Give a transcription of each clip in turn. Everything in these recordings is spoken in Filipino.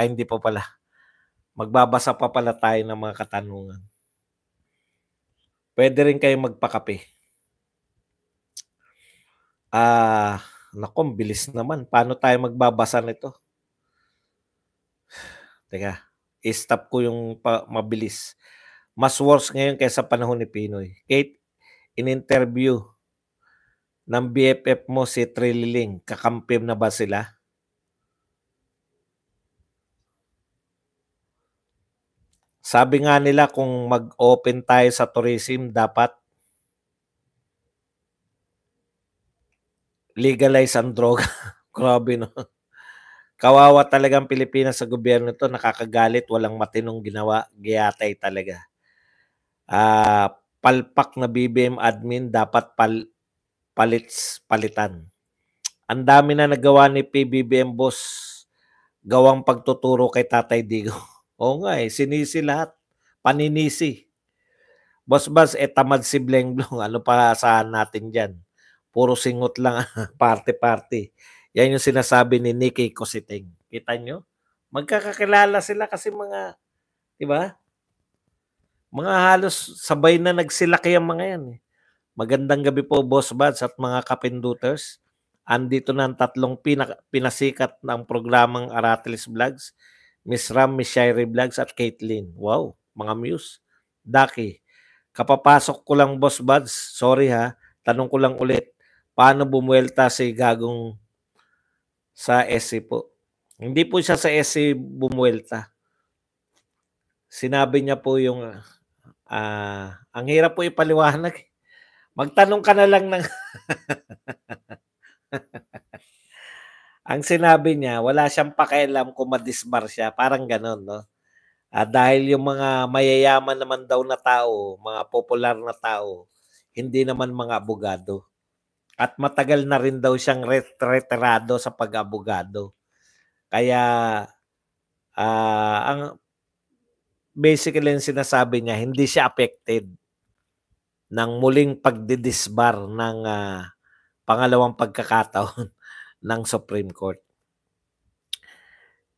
Ay, hindi pa pala. Magbabasa pa pala tayo ng mga katanungan. Pwede rin kayo magpakape. Ah, naku, bilis naman. Paano tayo magbabasa nito? Teka, i-stop ko yung pa- mabilis. Mas worse ngayon kaysa panahon ni Pinoy. Kate, in-interview ng BFF mo si Trilling, kakampim na ba sila? Sabi nga nila kung mag-open tayo sa tourism, dapat legalize ang droga. Grabe no. Kawawa talaga ang Pilipinas sa gobyerno to, nakakagalit, walang matinong ginawa, giyatay talaga. Ah, uh, palpak na BBM admin dapat pal palits palitan. Ang dami na nagawa ni PBBM boss gawang pagtuturo kay Tatay Digo. Oo nga eh, sinisi lahat. Paninisi. Bas-bas, eh tamad si Blenglong. Ano pa saan natin dyan? Puro singot lang, party-party. Yan yung sinasabi ni Nikki Cositing. Kita nyo? Magkakakilala sila kasi mga, di ba? Mga halos sabay na nagsilaki ang mga yan. Eh. Magandang gabi po, Boss Bads at mga kapinduters. Andito na ang tatlong pinak- pinasikat ng programang Aratilis Vlogs Miss Ram, Miss Shirey Vlogs at Caitlin. Wow, mga muse. Daki, kapapasok ko lang Boss Buds. Sorry ha, tanong ko lang ulit. Paano bumuelta si Gagong sa SC po? Hindi po siya sa SC bumuelta. Sinabi niya po yung uh, ang hirap po ipaliwanag. Eh. Magtanong ka na lang ng ang sinabi niya, wala siyang pakialam kung madismar siya. Parang ganun, no? Ah, dahil yung mga mayayaman naman daw na tao, mga popular na tao, hindi naman mga abogado. At matagal na rin daw siyang retirado sa pag-abogado. Kaya ah, ang basically yung sinasabi niya, hindi siya affected ng muling pagdidisbar ng uh, pangalawang pagkakataon. ng Supreme Court.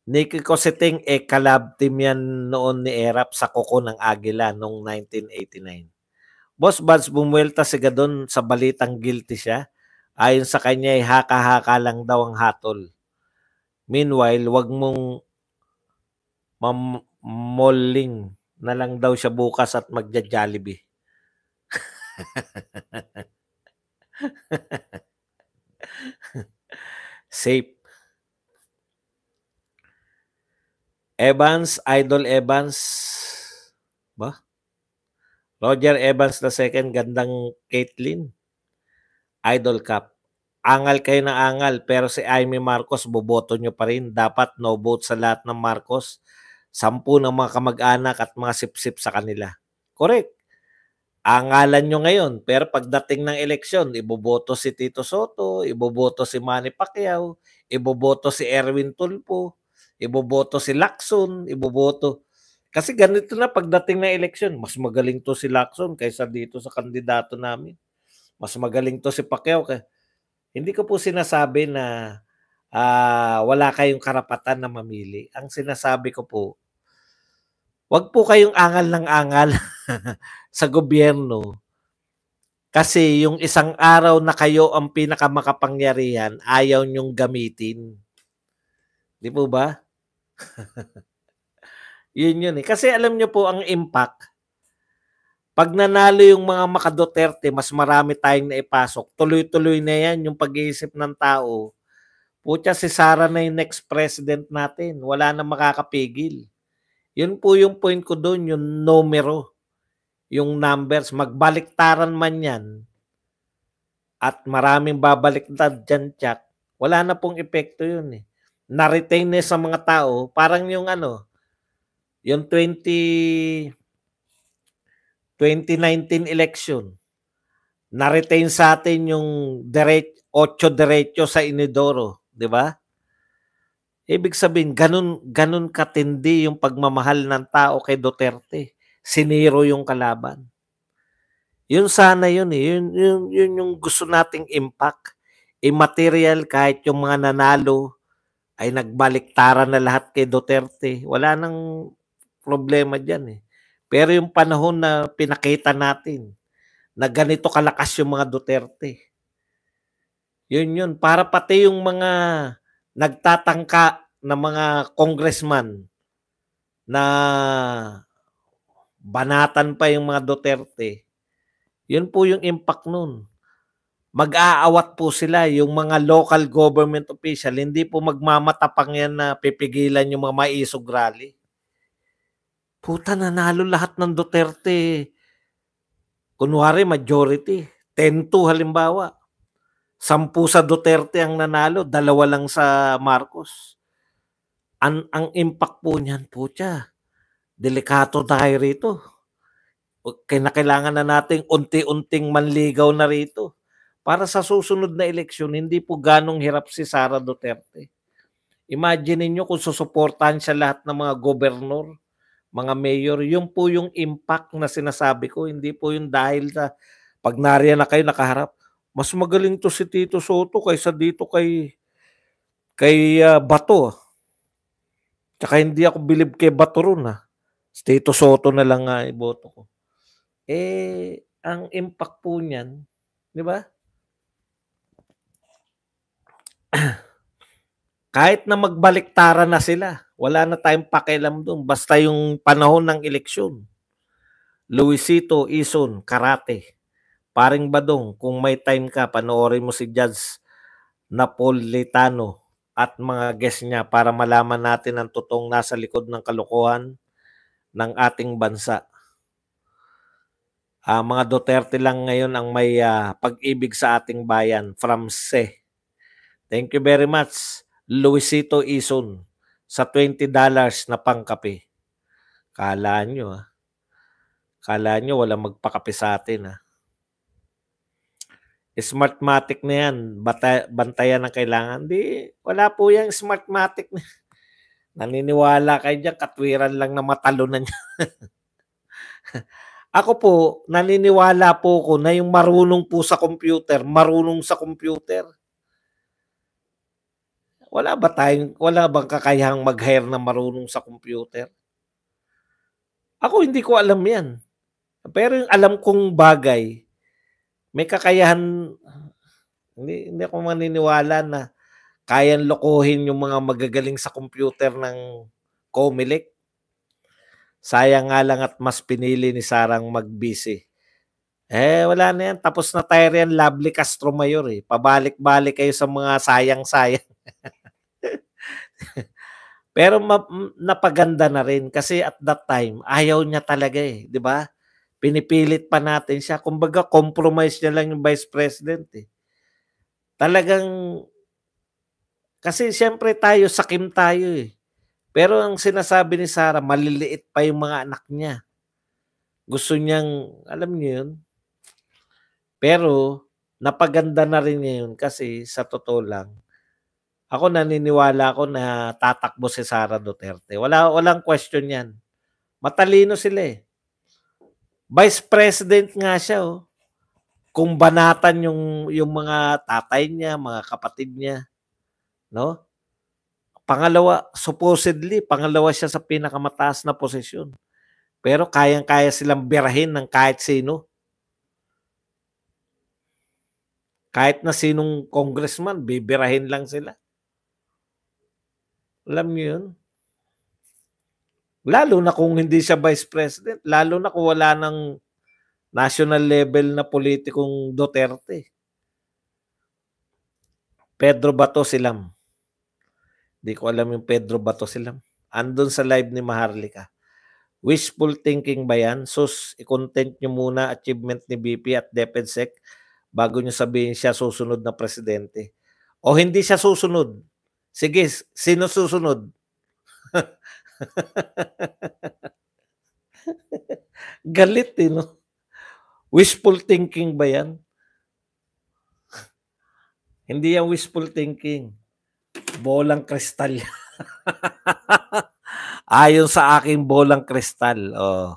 Nicky Cosseteng, eh, collab team yan noon ni Erap sa Koko ng Agila noong 1989. Boss Buds, bumuelta siga doon sa balitang guilty siya. Ayon sa kanya, eh, haka-haka lang daw ang hatol. Meanwhile, wag mong mamolling na lang daw siya bukas at magja-jollibee. Safe. Evans, Idol Evans. Ba? Roger Evans na second, gandang Caitlin. Idol Cup. Angal kayo na angal, pero si Amy Marcos, boboto nyo pa rin. Dapat no vote sa lahat ng Marcos. Sampu ng mga kamag-anak at mga sip-sip sa kanila. Correct angalan nyo ngayon. Pero pagdating ng eleksyon, iboboto si Tito Soto, iboboto si Manny Pacquiao, iboboto si Erwin Tulpo, iboboto si Lacson, iboboto. Kasi ganito na pagdating ng eleksyon, mas magaling to si Lacson kaysa dito sa kandidato namin. Mas magaling to si Pacquiao. Hindi ko po sinasabi na uh, wala kayong karapatan na mamili. Ang sinasabi ko po, wag po kayong angal ng angal. sa gobyerno kasi yung isang araw na kayo ang pinakamakapangyarihan, ayaw nyong gamitin. Di po ba? yun yun eh. Kasi alam niyo po ang impact. Pag nanalo yung mga makadoterte, mas marami tayong naipasok. Tuloy-tuloy na yan yung pag-iisip ng tao. Putya, si Sara na yung next president natin. Wala na makakapigil. Yun po yung point ko doon, yung numero yung numbers, magbaliktaran man yan, at maraming babaliktad dyan tiyak, wala na pong epekto yun eh. Na-retain na sa mga tao, parang yung ano, yung 20, 2019 election, na-retain sa atin yung direct, ocho derecho sa Inidoro, di ba? Ibig sabihin, ganun, ganun katindi yung pagmamahal ng tao kay Duterte siniro yung kalaban. Yun sana yun eh. Yun, yun, yun yung gusto nating impact. Immaterial kahit yung mga nanalo ay nagbaliktara na lahat kay Duterte. Wala nang problema dyan eh. Pero yung panahon na pinakita natin na ganito kalakas yung mga Duterte. Yun yun. Para pati yung mga nagtatangka na mga congressman na banatan pa yung mga Duterte, yun po yung impact nun. Mag-aawat po sila yung mga local government official. Hindi po magmamatapang yan na pipigilan yung mga maisog rally. Puta, nanalo lahat ng Duterte. Kunwari, majority. 10-2 halimbawa. Sampu sa Duterte ang nanalo, dalawa lang sa Marcos. Ang, ang impact po niyan po siya delikato tayo rito. Kinakailangan na nating unti-unting manligaw na rito. Para sa susunod na eleksyon, hindi po ganong hirap si Sara Duterte. Imagine niyo kung susuportahan siya lahat ng mga gobernur, mga mayor, yung po yung impact na sinasabi ko, hindi po yung dahil na pag nariyan na kayo nakaharap, mas magaling to si Tito Soto kaysa dito kay kay uh, Bato. Ah. Tsaka hindi ako bilib kay Bato ron ha. Ah. Status Soto na lang nga iboto ko. Eh, ang impact po niyan, di ba? Kahit na magbaliktara na sila, wala na tayong pakialam doon. Basta yung panahon ng eleksyon. Luisito, Ison, Karate. Paring Badong, kung may time ka, panoorin mo si Judge Napolitano at mga guest niya para malaman natin ang totoong nasa likod ng kalokohan ng ating bansa. Uh, mga Duterte lang ngayon ang may uh, pag-ibig sa ating bayan from SE. Thank you very much, Luisito Ison, sa $20 na pangkape. Kala nyo, ha? Ah. Kala nyo, walang magpakape sa atin, ha? Smartmatic na yan. Bata- bantayan ang kailangan. Di, wala po yung smartmatic na Naniniwala kayo dyan, katwiran lang na matalo na niya. ako po, naniniwala po ko na yung marunong po sa computer, marunong sa computer. Wala ba tayong, wala bang kakayahang mag-hire na marunong sa computer? Ako hindi ko alam yan. Pero yung alam kong bagay, may kakayahan, hindi, hindi ako maniniwala na kayang lokohin yung mga magagaling sa computer ng Comelec. Sayang nga lang at mas pinili ni Sarang magbisi. Eh, wala na yan. Tapos na tayo yan, Lovely Castro Mayor eh. Pabalik-balik kayo sa mga sayang-sayang. Pero ma- napaganda na rin kasi at that time, ayaw niya talaga eh. di ba? Pinipilit pa natin siya. Kumbaga, compromise niya lang yung vice president eh. Talagang kasi siyempre tayo, sakim tayo eh. Pero ang sinasabi ni Sarah, maliliit pa yung mga anak niya. Gusto niyang, alam niyo yun. Pero, napaganda na rin ngayon kasi sa totoo lang, ako naniniwala ako na tatakbo si Sara Duterte. Wala, walang question yan. Matalino sila eh. Vice President nga siya oh. Kung banatan yung, yung mga tatay niya, mga kapatid niya No? Pangalawa, supposedly, pangalawa siya sa pinakamataas na posisyon. Pero kayang-kaya silang birahin ng kahit sino. Kahit na sinong congressman, bibirahin lang sila. Alam niyo yun? Lalo na kung hindi siya vice president, lalo na kung wala ng national level na politikong Duterte. Pedro Bato silang Di ko alam yung Pedro Bato sila. Andun sa live ni Maharlika. Wishful thinking ba yan? Sus, i-content nyo muna achievement ni BP at DepEdsec bago nyo sabihin siya susunod na presidente. O hindi siya susunod. Sige, sino susunod? Galit eh, no? Wishful thinking ba yan? hindi yan wishful thinking. Bolang kristal. Ayon sa aking bolang kristal. Oh.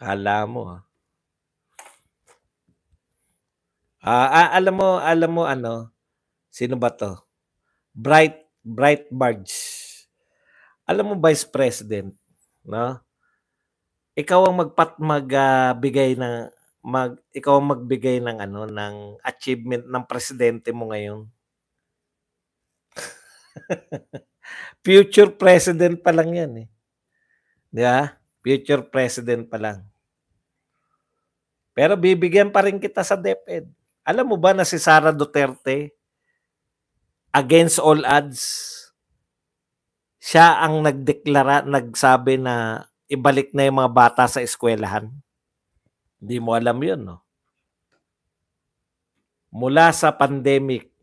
Kala mo. Ah. ah, ah, alam mo, alam mo ano? Sino ba 'to? Bright Bright Barge. Alam mo Vice President, no? Ikaw ang magpat magbigay ah, uh, ng mag ikaw ang magbigay ng ano ng achievement ng presidente mo ngayon. Future president pa lang yan eh. Di ba? Future president pa lang. Pero bibigyan pa rin kita sa DepEd. Alam mo ba na si Sara Duterte, against all odds, siya ang nagdeklara, nagsabi na ibalik na yung mga bata sa eskwelahan. Hindi mo alam yun, no? Mula sa pandemic,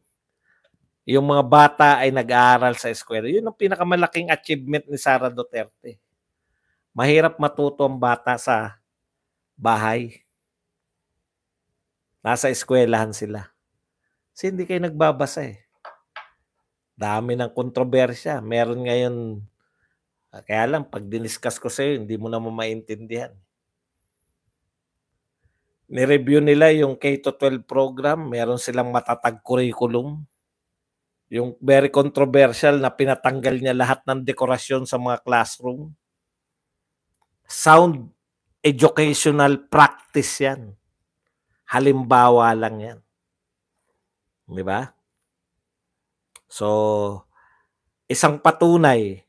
yung mga bata ay nag-aaral sa eskwela. Yun ang pinakamalaking achievement ni Sara Duterte. Mahirap matuto ang bata sa bahay. Nasa eskwelahan sila. Kasi hindi kayo nagbabasa eh. Dami ng kontrobersya. Meron ngayon, ah, kaya lang, pag diniscuss ko sa'yo, hindi mo naman maintindihan. Nireview nila yung K-12 program. Meron silang matatag curriculum yung very controversial na pinatanggal niya lahat ng dekorasyon sa mga classroom. Sound educational practice yan. Halimbawa lang yan. Di ba? So, isang patunay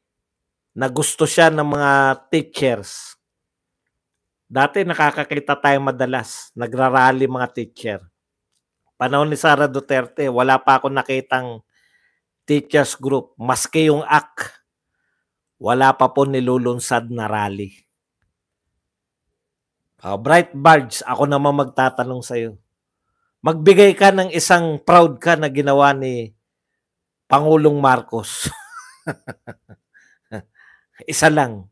na gusto siya ng mga teachers. Dati nakakakita tayo madalas, nagrarally mga teacher. Panahon ni Sara Duterte, wala pa ako nakitang teachers group, maski yung act, wala pa po nilulunsad na rally. Uh, Bright Barge, ako naman magtatanong sa'yo. Magbigay ka ng isang proud ka na ginawa ni Pangulong Marcos. Isa lang.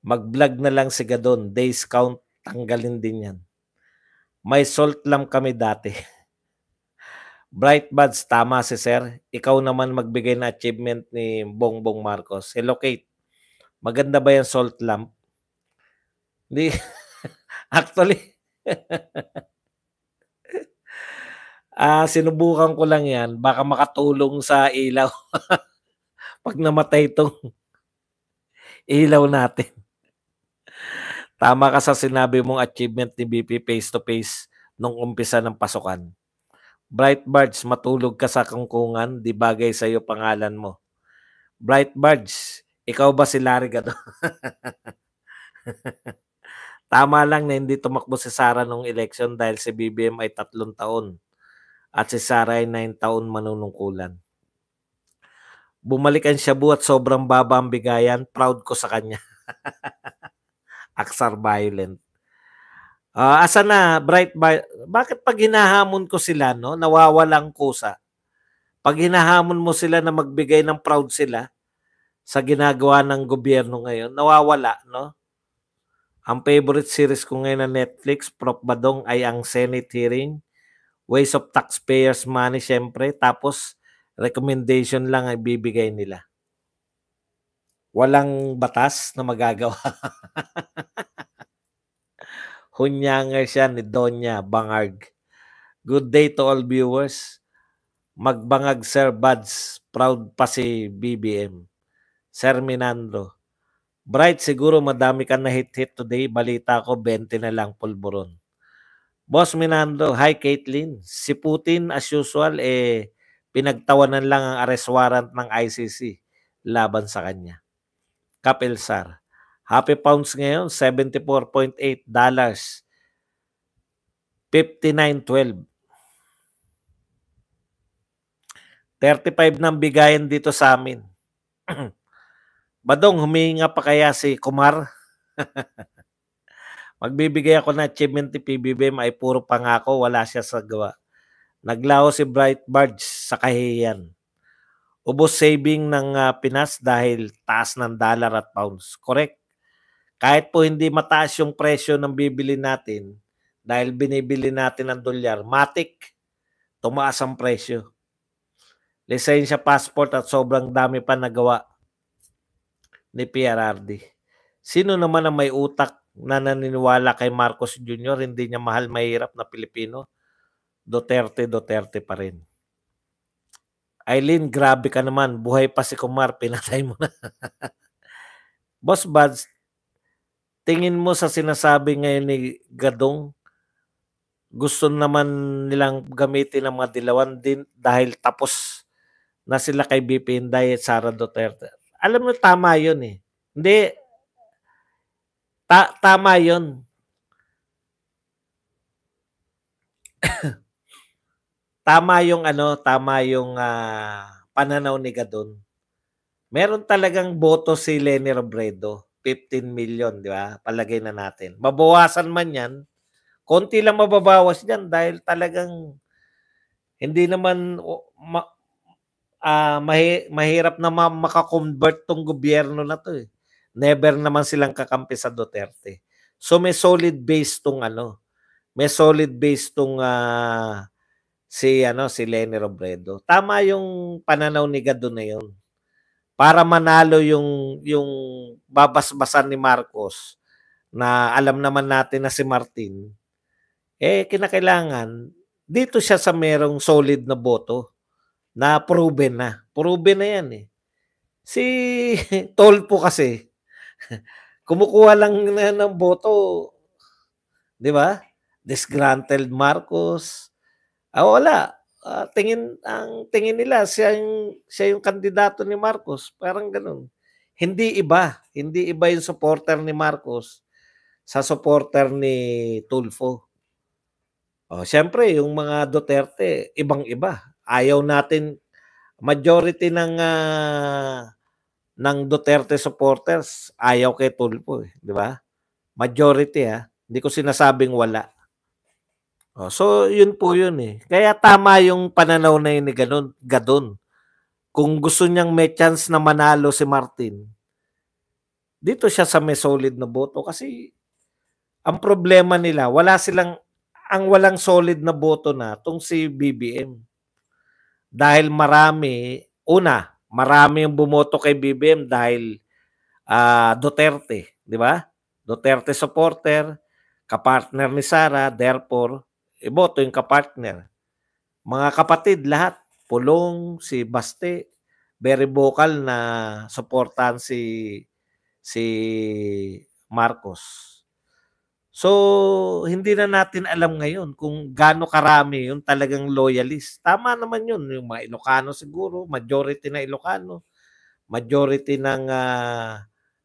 Mag-vlog na lang si Gadon. Days count, tanggalin din yan. May salt lam kami dati. Bright Buds, tama si Sir. Ikaw naman magbigay na achievement ni Bongbong Marcos. Relocate. Maganda ba yung salt lamp? Hindi. Actually, ah, sinubukan ko lang yan. Baka makatulong sa ilaw. Pag namatay itong ilaw natin. Tama ka sa sinabi mong achievement ni BP face-to-face -face nung umpisa ng pasukan Bright Bards, matulog ka sa kangkungan, di bagay sa iyo pangalan mo. Bright Bards, ikaw ba si Larry Gado? Tama lang na hindi tumakbo si Sara nung election dahil si BBM ay tatlong taon at si Sara ay 9 taon manunungkulan. Bumalik ang Shabu at sobrang baba ang bigayan. Proud ko sa kanya. Aksar violent. Uh, asa na, bright by, bakit pag hinahamon ko sila, no, nawawalang kusa? Pag hinahamon mo sila na magbigay ng proud sila sa ginagawa ng gobyerno ngayon, nawawala, no? Ang favorite series ko ngayon na Netflix, Prof. Badong, ay ang Senate Hearing. Ways of Taxpayers Money, syempre. Tapos, recommendation lang ay bibigay nila. Walang batas na magagawa. hunyanger siya ni Donya Bangag. Good day to all viewers. Magbangag Sir Buds, proud pa si BBM. Sir Minando, Bright, siguro madami ka na hit-hit today. Balita ko, 20 na lang pulburon. Boss Minando, hi Caitlin. Si Putin, as usual, eh, pinagtawanan lang ang arrest warrant ng ICC laban sa kanya. Kapil Sar, Happy pounds ngayon, 74.8 dollars. 59.12. 35 ng bigayan dito sa amin. Badong, huminga pa kaya si Kumar? Magbibigay ako ng achievement ni PBBM ay puro pangako, wala siya sa gawa. Naglaho si Bright Barge sa kahihiyan. Ubos saving ng uh, Pinas dahil taas ng dollar at pounds. Correct kahit po hindi mataas yung presyo ng bibili natin, dahil binibili natin ang dolyar, matik, tumaas ang presyo. Lisensya, passport at sobrang dami pa nagawa ni PRRD. Sino naman ang may utak na naniniwala kay Marcos Jr., hindi niya mahal mahirap na Pilipino? Duterte, Duterte pa rin. Eileen, grabe ka naman. Buhay pa si Kumar, pinatay mo na. Boss Buds, tingin mo sa sinasabi ngayon ni Gadong, gusto naman nilang gamitin ang mga dilawan din dahil tapos na sila kay BP Inday at Sara Duterte. Alam mo, tama yun eh. Hindi, ta- tama yun. tama yung ano, tama yung uh, pananaw ni Gadon. Meron talagang boto si Lenny Robredo 15 million, di ba? Palagay na natin. Mabawasan man yan, konti lang mababawas yan dahil talagang hindi naman ma, uh, mahi, mahirap na ma, makakonvert tong gobyerno na to eh. Never naman silang kakampi sa Duterte. So may solid base tong ano, may solid base tong uh, si ano si Lenny Robredo. Tama yung pananaw ni Gado na yun para manalo yung yung babasbasan ni Marcos na alam naman natin na si Martin eh kinakailangan dito siya sa merong solid na boto na proven na. Proven na yan eh. Si Tolpo kasi kumukuha lang na ng boto. 'Di ba? Disgruntled Marcos. Ah, wala uh, tingin ang tingin nila siya yung siya yung kandidato ni Marcos, parang ganoon. Hindi iba, hindi iba yung supporter ni Marcos sa supporter ni Tulfo. Oh, syempre yung mga Duterte, ibang-iba. Ayaw natin majority ng uh, ng Duterte supporters ayaw kay Tulfo, eh, di ba? Majority ha. Ah. Hindi ko sinasabing wala. Oh, so, yun po yun eh. Kaya tama yung pananaw na yun ni ganun, Gadon. Kung gusto niyang may chance na manalo si Martin, dito siya sa may solid na boto kasi ang problema nila, wala silang, ang walang solid na boto na tong si BBM. Dahil marami, una, marami yung bumoto kay BBM dahil uh, Duterte, di ba? Duterte supporter, kapartner ni Sara, therefore, iboto yung kapartner. Mga kapatid lahat, Pulong, si Baste, very vocal na supportan si si Marcos. So, hindi na natin alam ngayon kung gaano karami yung talagang loyalist. Tama naman yun, yung mga Ilocano siguro, majority na Ilocano, majority ng, uh,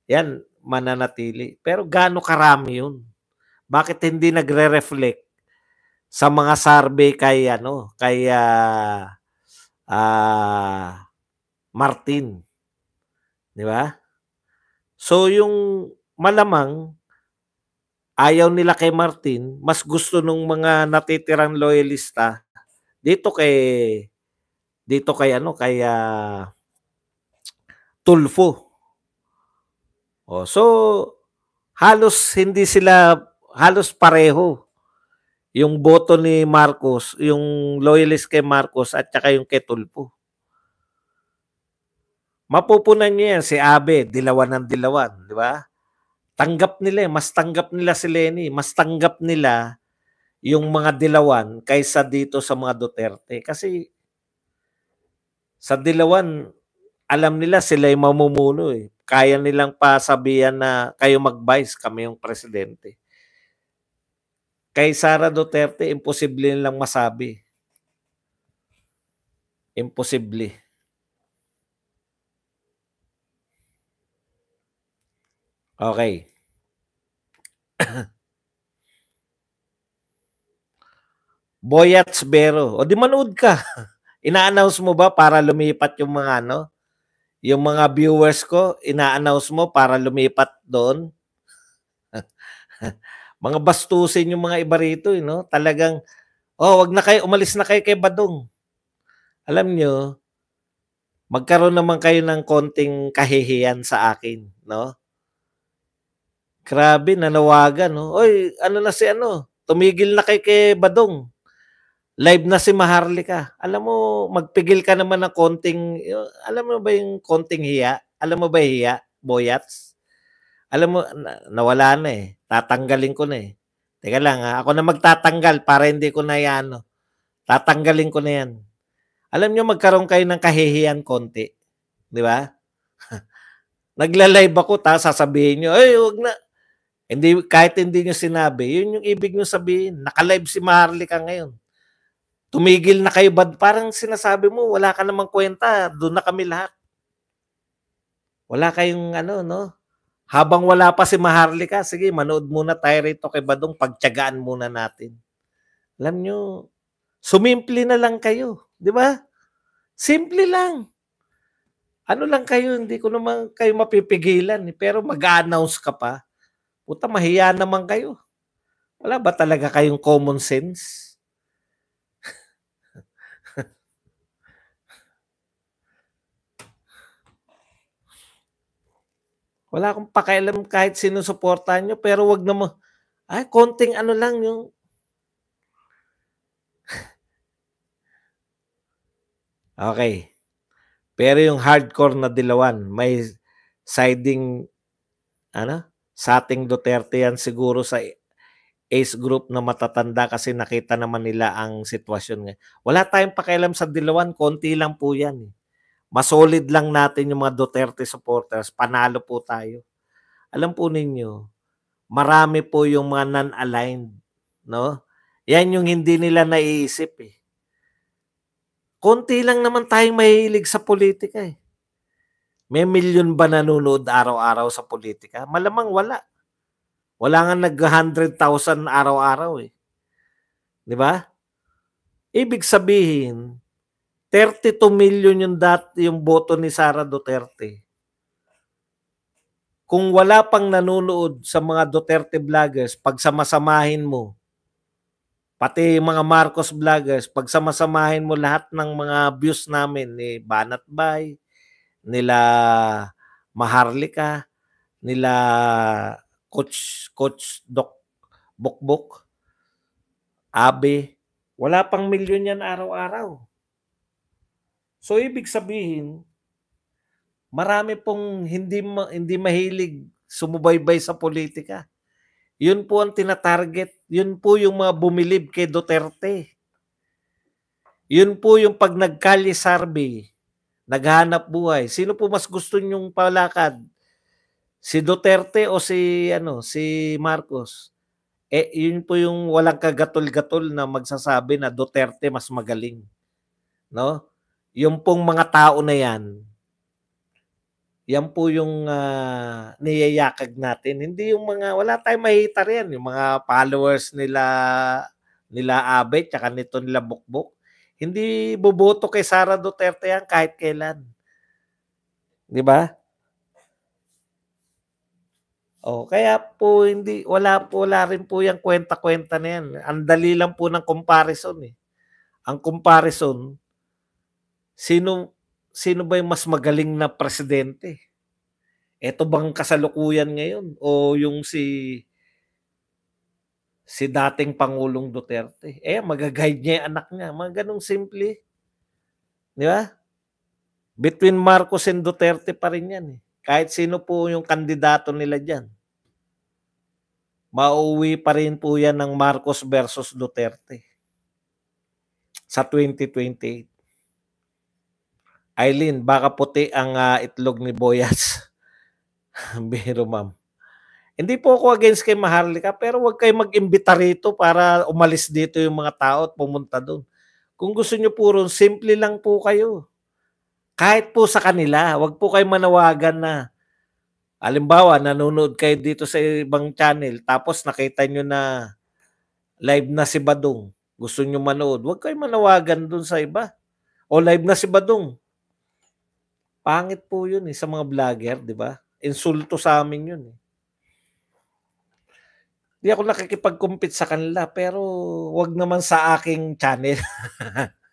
yan, mananatili. Pero gaano karami yun? Bakit hindi nagre-reflect sa mga survey kay ano, kay uh, uh, Martin. 'Di ba? So yung malamang ayaw nila kay Martin, mas gusto nung mga natitirang loyalista dito kay dito kay ano kay uh, Tulfo. Oh, so halos hindi sila halos pareho yung boto ni Marcos, yung loyalist kay Marcos at saka yung kay Tulfo. Mapupunan niya yan si Abe, dilawan ng dilawan, di ba? Tanggap nila, eh, mas tanggap nila si Lenny, mas tanggap nila yung mga dilawan kaysa dito sa mga Duterte. Kasi sa dilawan, alam nila sila yung mamumuno eh. Kaya nilang pasabihan na kayo mag-vice, kami yung presidente. Kay Sara Duterte, imposible lang masabi. Imposible. Okay. Boyats Bero. O di manood ka. Ina-announce mo ba para lumipat yung mga ano? Yung mga viewers ko, ina-announce mo para lumipat doon? mga bastusin yung mga iba rito, you eh, know? Talagang, oh, wag na kayo, umalis na kayo kay Badong. Alam nyo, magkaroon naman kayo ng konting kahihiyan sa akin, no? Grabe, nanawagan, no? Oy, ano na si ano? Tumigil na kay kay Badong. Live na si Maharlika. Alam mo, magpigil ka naman ng konting, alam mo ba yung konting hiya? Alam mo ba hiya, boyats? Alam mo, na, nawala na eh. Tatanggalin ko na eh. Teka lang ha, ah, ako na magtatanggal para hindi ko na yan. No? Tatanggalin ko na yan. Alam nyo, magkaroon kayo ng kahihiyan konti. Di ba? Nagla-live ako, ta, sasabihin nyo, ay, huwag na. Hindi, kahit hindi nyo sinabi, yun yung ibig nyo sabihin. Nakalive si Marley ka ngayon. Tumigil na kayo, bad. Parang sinasabi mo, wala ka namang kwenta. Doon na kami lahat. Wala kayong ano, no? Habang wala pa si Maharlika, sige, manood muna tayo rito kay Badong, pagtyagaan muna natin. Alam nyo, sumimple na lang kayo, di ba? Simple lang. Ano lang kayo, hindi ko naman kayo mapipigilan, eh. pero mag-announce ka pa. Puta, mahiya naman kayo. Wala ba talaga kayong common sense? Wala akong pakialam kahit sino suportahan nyo, pero wag na mo, ay, konting ano lang yung Okay. Pero yung hardcore na dilawan, may siding ano? Sating Duterte yan siguro sa ACE group na matatanda kasi nakita naman nila ang sitwasyon ngayon. Wala tayong pakialam sa dilawan, konti lang po yan. Eh masolid lang natin yung mga Duterte supporters, panalo po tayo. Alam po ninyo, marami po yung mga non-aligned, no? Yan yung hindi nila naiisip eh. Konti lang naman tayong mahilig sa politika eh. May milyon ba nanonood araw-araw sa politika? Malamang wala. Wala nga nag-100,000 araw-araw eh. 'Di ba? Ibig sabihin, 32 million yung dat yung boto ni Sara Duterte. Kung wala pang nanonood sa mga Duterte vloggers, pagsamasamahin mo, pati mga Marcos vloggers, pagsamasamahin mo lahat ng mga views namin ni Banat Bay, nila Maharlika, nila Coach Coach Doc Bokbok, Abe, wala pang milyon yan araw-araw. So ibig sabihin, marami pong hindi ma- hindi mahilig sumubaybay sa politika. Yun po ang tinatarget. Yun po yung mga bumilib kay Duterte. Yun po yung pag nagkali survey, naghanap buhay. Sino po mas gusto nyong palakad? Si Duterte o si ano, si Marcos? Eh yun po yung walang kagatol-gatol na magsasabi na Duterte mas magaling. No? yung pong mga tao na yan, yan po yung uh, niyayakag natin. Hindi yung mga, wala tayong mahita rin. Yung mga followers nila, nila Abe, tsaka nito nila Bukbuk. Hindi boboto kay Sara Duterte yan kahit kailan. Di ba? O, oh, kaya po hindi wala po wala rin po yung kwenta-kwenta na yan. Ang dali lang po ng comparison eh. Ang comparison sino sino ba yung mas magaling na presidente? Ito bang kasalukuyan ngayon o yung si si dating Pangulong Duterte? Eh, magaguide niya yung anak niya. Mga ganong simple. Di ba? Between Marcos and Duterte pa rin yan. Eh. Kahit sino po yung kandidato nila dyan. Mauwi pa rin po yan ng Marcos versus Duterte sa 2028. Eileen, baka puti ang uh, itlog ni Boyas. Biro, ma'am. Hindi po ako against kay Maharlika, pero huwag kayo mag-imbita rito para umalis dito yung mga tao at pumunta doon. Kung gusto nyo ron, simple lang po kayo. Kahit po sa kanila, huwag po kayo manawagan na Alimbawa, nanonood kayo dito sa ibang channel, tapos nakita nyo na live na si Badong. Gusto nyo manood, huwag kayo manawagan doon sa iba. O live na si Badong. Pangit po yun eh, sa mga vlogger, di ba? Insulto sa amin yun eh. Di ako nakikipag-compete sa kanila, pero wag naman sa aking channel.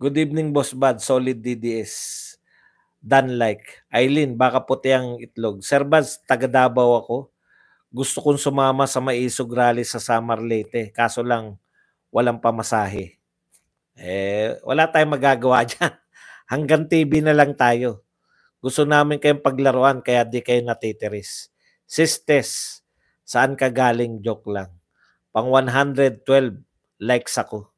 Good evening, Boss Bad. Solid DDS. Dan like. Eileen, baka puti ang itlog. Sir Baz, taga Davao ako. Gusto kong sumama sa Maisog Rally sa Summer Leyte. Kaso lang, walang pamasahe. Eh, wala tayong magagawa dyan. Hanggang TV na lang tayo. Gusto namin kayong paglaruan kaya di kayo natitiris. Sistes, saan ka galing? Joke lang. Pang 112 likes ako.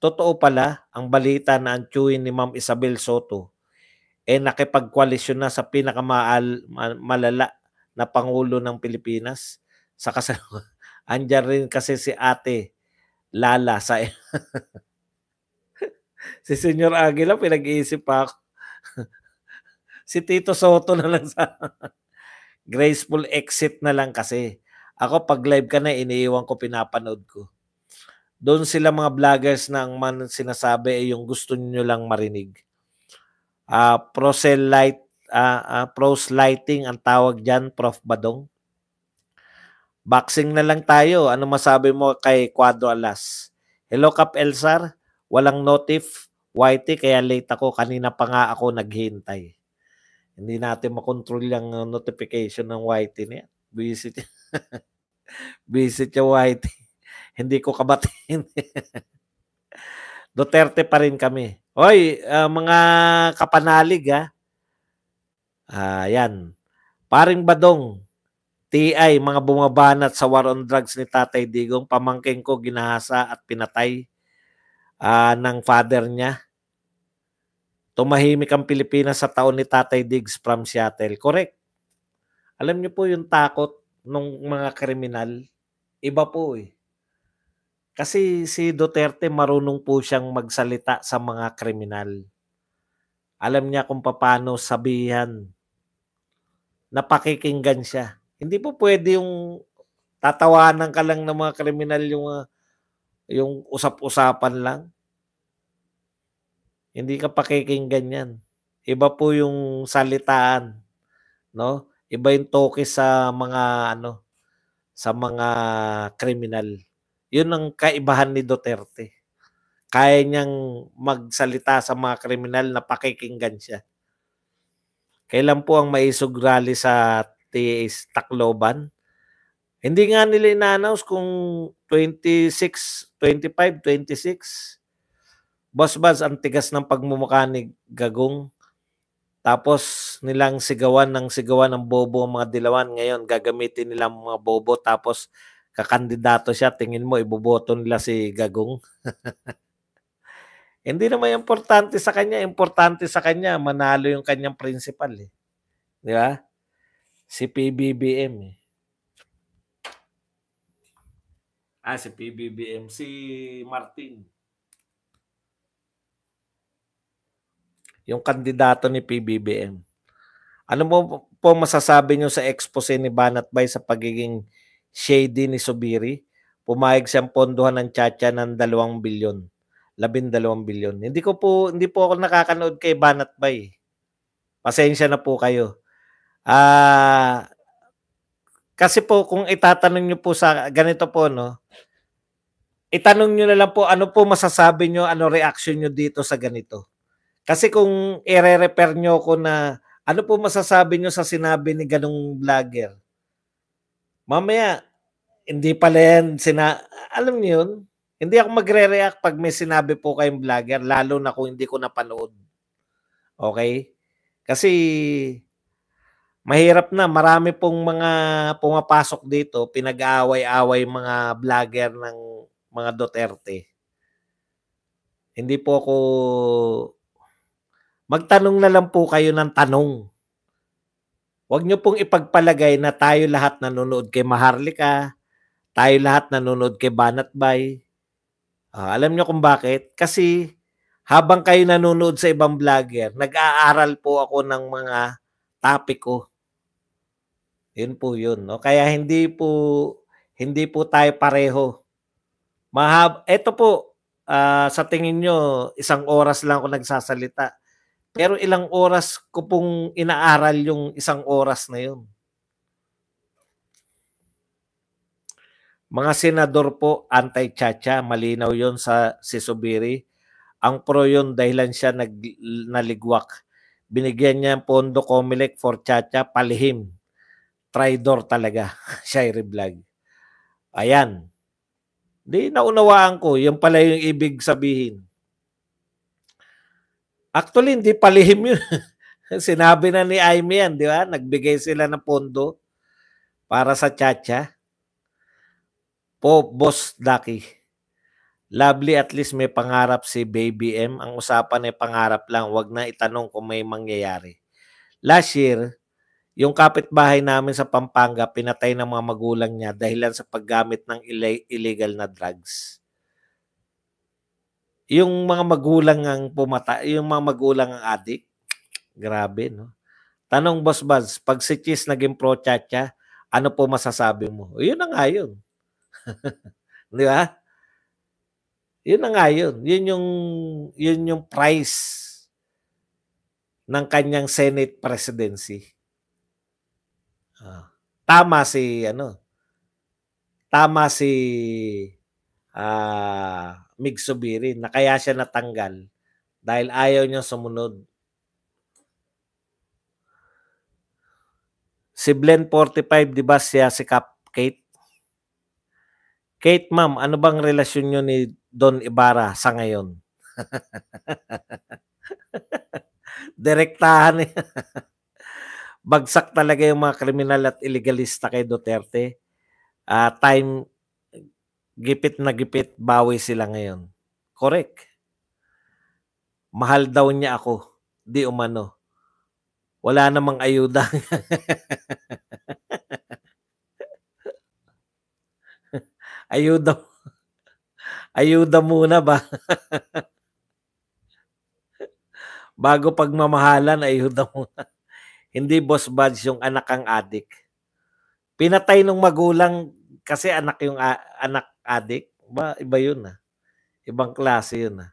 Totoo pala ang balita na ang chewin ni Ma'am Isabel Soto eh nakipagkoalisyon na sa pinakamalala na Pangulo ng Pilipinas. Sa kasalukuyan, andyan rin kasi si ate Lala sa si Senyor Aguila, pinag-iisip pa ako. si Tito Soto na lang sa... Graceful exit na lang kasi. Ako, pag live ka na, iniiwan ko, pinapanood ko. Doon sila mga vloggers na ang man sinasabi ay eh, yung gusto nyo lang marinig. Uh, proselyte, uh, uh, lighting ang tawag dyan, Prof. Badong. Boxing na lang tayo. Ano masabi mo kay Quadro Alas? Hello, Kap Elsar. Walang notif, Whitey, kaya late ako. Kanina pa nga ako naghintay. Hindi natin makontrol yung notification ng Whitey niya. Visit niya. Visit niya Whitey. Hindi ko kabatin. Duterte pa rin kami. oy uh, ah, mga kapanalig ha. Ah, uh, Paring Badong, TI, mga bumabanat sa war on drugs ni Tatay Digong, pamangking ko ginahasa at pinatay uh, ng father niya. Tumahimik ang Pilipinas sa taon ni Tatay Diggs from Seattle. Correct. Alam niyo po yung takot ng mga kriminal. Iba po eh. Kasi si Duterte marunong po siyang magsalita sa mga kriminal. Alam niya kung paano sabihan. na Napakikinggan siya. Hindi po pwede yung tatawanan ka lang ng mga kriminal yung uh, yung usap-usapan lang. Hindi ka pakikinggan yan. Iba po yung salitaan, no? Iba yung toke sa mga ano sa mga criminal. Yun ang kaibahan ni Duterte. Kaya niyang magsalita sa mga kriminal na pakikinggan siya. Kailan po ang maisog sa TAS Tacloban? Hindi nga nila in kung 26 25, 26. Boss Buzz, ang tigas ng pagmumukha ni Gagong. Tapos nilang sigawan ng sigawan ng bobo ang mga dilawan. Ngayon, gagamitin nila mga bobo. Tapos kakandidato siya. Tingin mo, iboboto nila si Gagong. Hindi naman importante sa kanya. Importante sa kanya, manalo yung kanyang principal. Eh. Di ba? Si PBBM. Eh. Ah, si PBBM, si Martin. Yung kandidato ni PBBM. Ano mo po masasabi nyo sa expose ni Banat Bay sa pagiging shady ni Subiri? Pumayag siyang pondohan ng Chacha ng 2 bilyon. 12 bilyon. Hindi ko po hindi po ako nakakanood kay Banat Bay. Pasensya na po kayo. Ah, kasi po kung itatanong niyo po sa ganito po no, itanong niyo na lang po ano po masasabi niyo, ano reaction niyo dito sa ganito. Kasi kung ire-refer niyo ko na ano po masasabi niyo sa sinabi ni ganong vlogger? Mamaya hindi pala yan sina alam niyo yun, hindi ako magre-react pag may sinabi po kayong vlogger, lalo na kung hindi ko napanood. Okay? Kasi mahirap na. Marami pong mga pumapasok dito, pinag-aaway-away mga vlogger ng mga Duterte. Hindi po ako... Magtanong na lang po kayo ng tanong. Huwag nyo pong ipagpalagay na tayo lahat nanonood kay Maharlika, tayo lahat nanonood kay Banat Uh, alam nyo kung bakit? Kasi habang kayo nanonood sa ibang vlogger, nag-aaral po ako ng mga topic ko. Yun po yun. No? Kaya hindi po, hindi po tayo pareho. Mahab Ito po, uh, sa tingin nyo, isang oras lang ako nagsasalita. Pero ilang oras ko pong inaaral yung isang oras na yun. Mga senador po, anti-chacha, malinaw yon sa si Sisubiri. Ang pro yon dahilan siya nag, naligwak. Binigyan niya ang pondo Comelec for chacha, palihim. Tridor talaga, Shirey Vlog. Ayan. Di naunawaan ko, yung pala yung ibig sabihin. Actually, hindi palihim yun. Sinabi na ni Aimee yan, di ba? Nagbigay sila ng pondo para sa Chacha. Po, Boss Ducky. Lovely, at least may pangarap si Baby M. Ang usapan ay pangarap lang. wag na itanong kung may mangyayari. Last year, yung kapitbahay namin sa Pampanga, pinatay ng mga magulang niya dahilan sa paggamit ng illegal na drugs. Yung mga magulang ang pumata, yung mga magulang ang adik. Grabe, no? Tanong Boss Buzz, pag si Cheese naging pro-chacha, ano po masasabi mo? Yun na nga yun. Di ba? Yun na nga yun. Yun yung, yun yung price ng kanyang Senate presidency. Uh, tama si ano? Tama si uh, Mig Subiri na kaya siya natanggal dahil ayaw niya sumunod. Si Blend 45, di ba siya si Cap Kate? Kate, ma'am, ano bang relasyon niyo ni Don Ibarra sa ngayon? Direktahan niya. bagsak talaga yung mga kriminal at illegalista kay Duterte. Uh, time, gipit na gipit, bawi sila ngayon. Correct. Mahal daw niya ako. Di umano. Wala namang ayuda. ayuda. Ayuda muna ba? Bago pagmamahalan, ayuda muna. Hindi boss buds yung anak ang adik. Pinatay ng magulang kasi anak yung anak adik. Ba, iba yun ah. Ibang klase yun ah.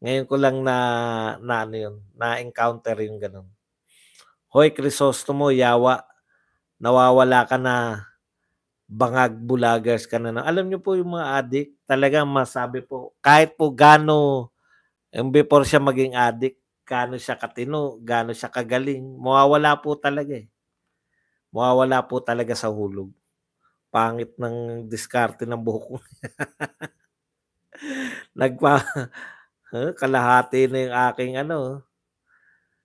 Ngayon ko lang na, na ano yun, na-encounter yung ganun. Hoy, Crisostomo, yawa, nawawala ka na bangag bulagers ka na. na. Alam nyo po yung mga addict, talaga masabi po, kahit po gano yung before siya maging addict, gaano siya katino, gaano siya kagaling, mawawala po talaga eh. Mawawala po talaga sa hulog. Pangit ng diskarte ng buhok ko. Nagpa kalahati na yung aking ano,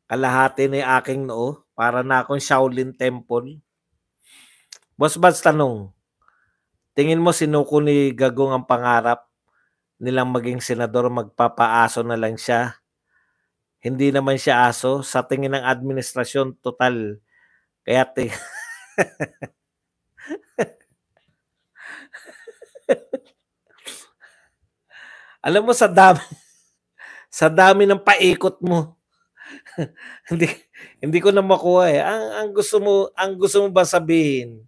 kalahati na yung aking noo para na akong Shaolin Temple. Boss Bats, tanong, tingin mo sinuko ni Gagong ang pangarap nilang maging senador, magpapaaso na lang siya hindi naman siya aso. Sa tingin ng administrasyon, total. Kaya te. Alam mo, sa dami, sa dami ng paikot mo, hindi hindi ko na makuha eh. Ang, ang gusto mo ang gusto mo ba sabihin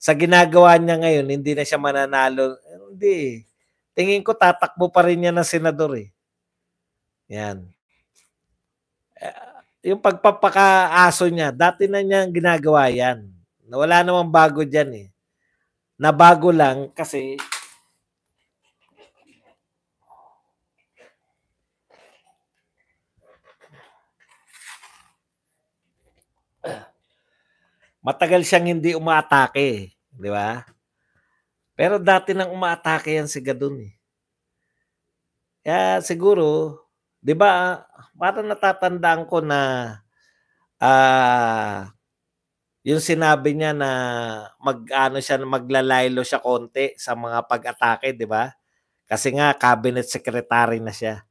sa ginagawa niya ngayon hindi na siya mananalo. Hindi. Tingin ko tatakbo pa rin niya na senador eh. Yan yung pagpapakaaso niya, dati na niya ginagawa yan. Wala namang bago dyan eh. Nabago lang kasi matagal siyang hindi umaatake. Di ba? Pero dati nang umaatake yan si Gadon eh. Kaya siguro, 'Di ba? Parang natatandaan ko na ah uh, yung sinabi niya na mag-ano siya maglalaylo siya konti sa mga pag-atake, 'di ba? Kasi nga cabinet secretary na siya.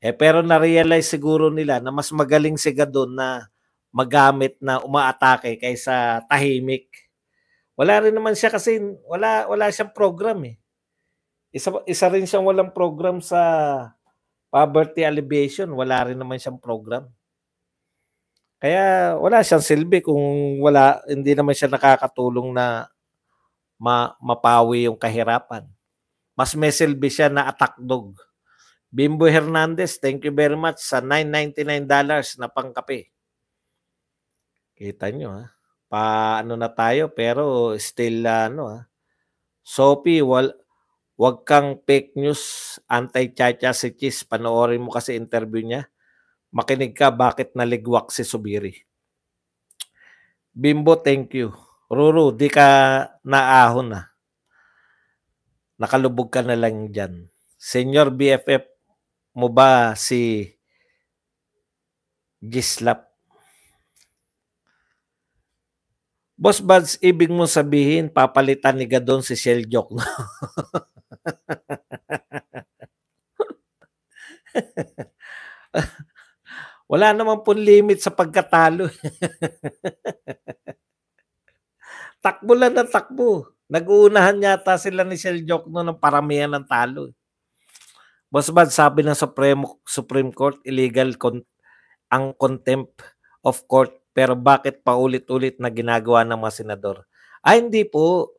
Eh pero na-realize siguro nila na mas magaling si Gadon na magamit na umaatake kaysa tahimik. Wala rin naman siya kasi wala wala siyang program eh. Isa isa rin siyang walang program sa Poverty alleviation, wala rin naman siyang program. Kaya wala siyang silbi kung wala, hindi naman siya nakakatulong na ma, mapawi yung kahirapan. Mas may silbi siya na attack dog. Bimbo Hernandez, thank you very much sa $9.99 na pangkape. Kita nyo ha. Paano na tayo pero still uh, ano ha. Sophie, wal, Huwag kang fake news, anti-chacha si Chis. Panoorin mo kasi interview niya. Makinig ka bakit naligwak si Subiri. Bimbo, thank you. Ruru, di ka naahon na. Nakalubog ka na lang dyan. Senior BFF mo ba si Gislap? Boss Buds, ibig mo sabihin, papalitan ni Gadon si Shell Joke. Wala naman pong limit sa pagkatalo. takbo lang na takbo. Nag-uunahan yata sila ni Sheldon no ng paramihan ng talo. Boss Bad, sabi ng Supreme, Supreme Court, illegal con- ang contempt of court. Pero bakit paulit-ulit na ginagawa ng mga senador? Ay, ah, hindi po.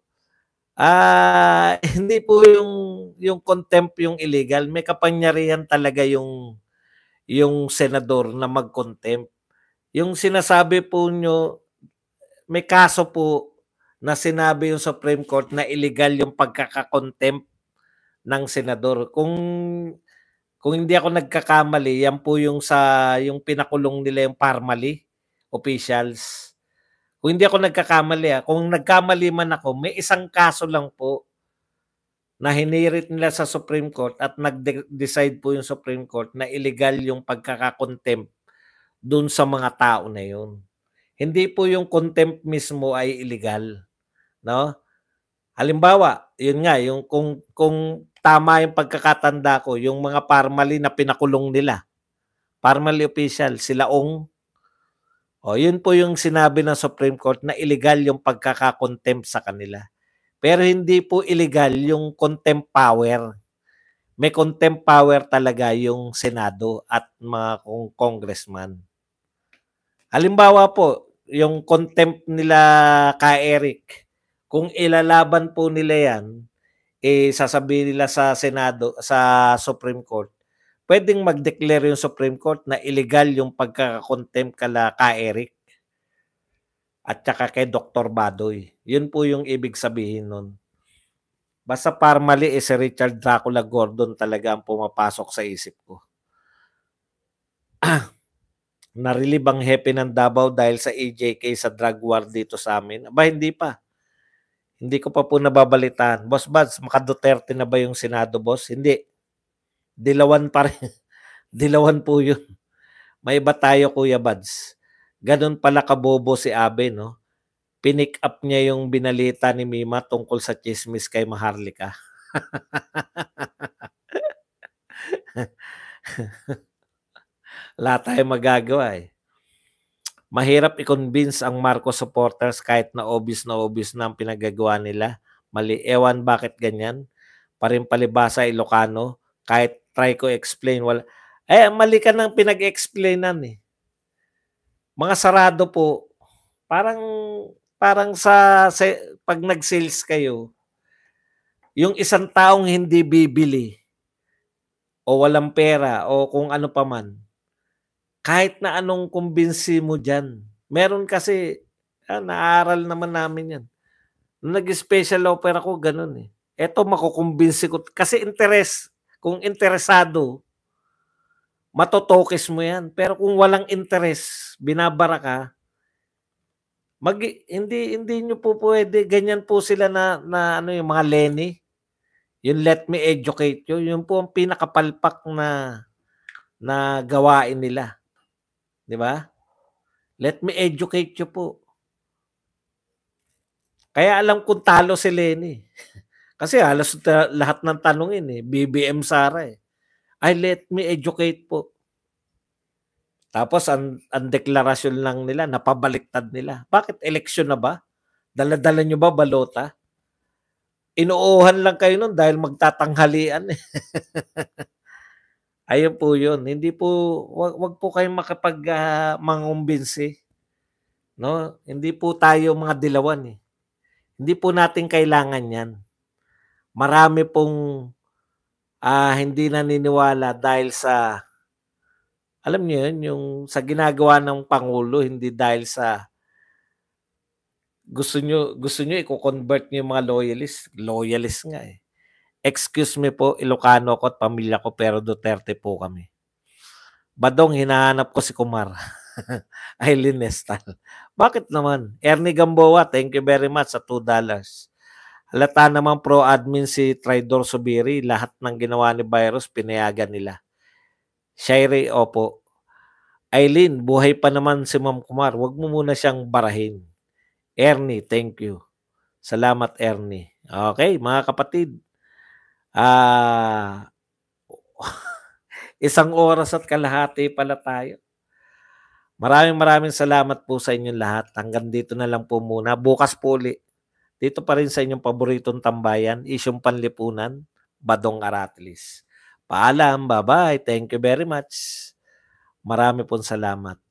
Ah, uh, hindi po yung yung contempt yung illegal, may kapangyarihan talaga yung yung senador na mag-contempt. Yung sinasabi po nyo, may kaso po na sinabi yung Supreme Court na illegal yung pagkakakontempt ng senador. Kung kung hindi ako nagkakamali, yan po yung sa yung pinakulong nila yung Parmali officials kung hindi ako nagkakamali, ha? Ah, kung nagkamali man ako, may isang kaso lang po na hinirit nila sa Supreme Court at nag-decide po yung Supreme Court na illegal yung pagkakakontempt doon sa mga tao na yun. Hindi po yung contempt mismo ay illegal. No? Halimbawa, yun nga, yung kung, kung tama yung pagkakatanda ko, yung mga parmali na pinakulong nila, parmali official, sila ong o, oh, yun po yung sinabi ng Supreme Court na illegal yung pagkakakontempt sa kanila. Pero hindi po illegal yung contempt power. May contempt power talaga yung Senado at mga congressman. Halimbawa po, yung contempt nila ka Eric, kung ilalaban po nila yan, eh, sasabihin nila sa Senado, sa Supreme Court, pwedeng mag-declare yung Supreme Court na illegal yung pagkakakontempt kala ka Eric at saka kay Dr. Badoy. Yun po yung ibig sabihin nun. Basta formally eh, si Richard Dracula Gordon talaga ang pumapasok sa isip ko. Narilib ang hepe ng Davao dahil sa AJK sa drug war dito sa amin? Aba, hindi pa. Hindi ko pa po nababalitaan. Boss Buds, maka Duterte na ba yung Senado, boss? Hindi dilawan pa rin. dilawan po yun. May iba tayo, Kuya Bads. Ganun pala kabobo si Abe, no? Pinick up niya yung binalita ni Mima tungkol sa chismis kay Maharlika. Wala tayong magagawa eh. Mahirap i-convince ang Marcos supporters kahit na obvious na obvious na ang pinagagawa nila. Mali, ewan bakit ganyan. Parin palibasa Ilocano, kahit try ko explain. Wala. Eh, mali ka nang pinag-explainan eh. Mga sarado po, parang parang sa, sa pag nag-sales kayo, yung isang taong hindi bibili o walang pera o kung ano pa man, kahit na anong kumbinsi mo diyan meron kasi, ah, naaral naman namin yan. nag-special offer ako, ganun eh. Eto, makukumbinsi ko. Kasi interest, kung interesado, matotokis mo yan. Pero kung walang interest, binabara ka, mag, hindi, hindi nyo po pwede. Ganyan po sila na, na ano, yung mga Lenny. Yung let me educate you. Yun po ang pinakapalpak na na gawain nila. Di ba? Let me educate you po. Kaya alam kung talo si Lenny. Kasi halos lahat ng tanongin eh. BBM Sara eh. Ay, let me educate po. Tapos ang, ang deklarasyon lang nila, napabaliktad nila. Bakit? Eleksyon na ba? Daladala nyo ba balota? Inuuhan lang kayo nun dahil magtatanghalian. Eh. Ayun po yun. Hindi po, wag, wag po kayong makapag uh, mangumbinsi. No? Hindi po tayo mga dilawan eh. Hindi po natin kailangan yan marami pong uh, hindi naniniwala dahil sa alam niyo yun, yung sa ginagawa ng pangulo hindi dahil sa gusto niyo gusto niyo i-convert niyo yung mga loyalist, loyalist nga eh. Excuse me po, Ilocano ko at pamilya ko pero Duterte po kami. Badong hinahanap ko si Kumar. Aileen Nestal. Bakit naman? Ernie Gamboa, thank you very much sa $2. Halata naman pro-admin si Tridor Sobiri. Lahat ng ginawa ni Virus, pinayagan nila. Shirey, opo. Eileen, buhay pa naman si Ma'am Kumar. Huwag mo muna siyang barahin. Ernie, thank you. Salamat, Ernie. Okay, mga kapatid. Ah... Uh, isang oras at kalahati pala tayo. Maraming maraming salamat po sa inyong lahat. Hanggang dito na lang po muna. Bukas po ulit. Dito pa rin sa inyong paboritong tambayan, isyong panlipunan, Badong Aratlis. Paalam, bye-bye. Thank you very much. Marami pong salamat.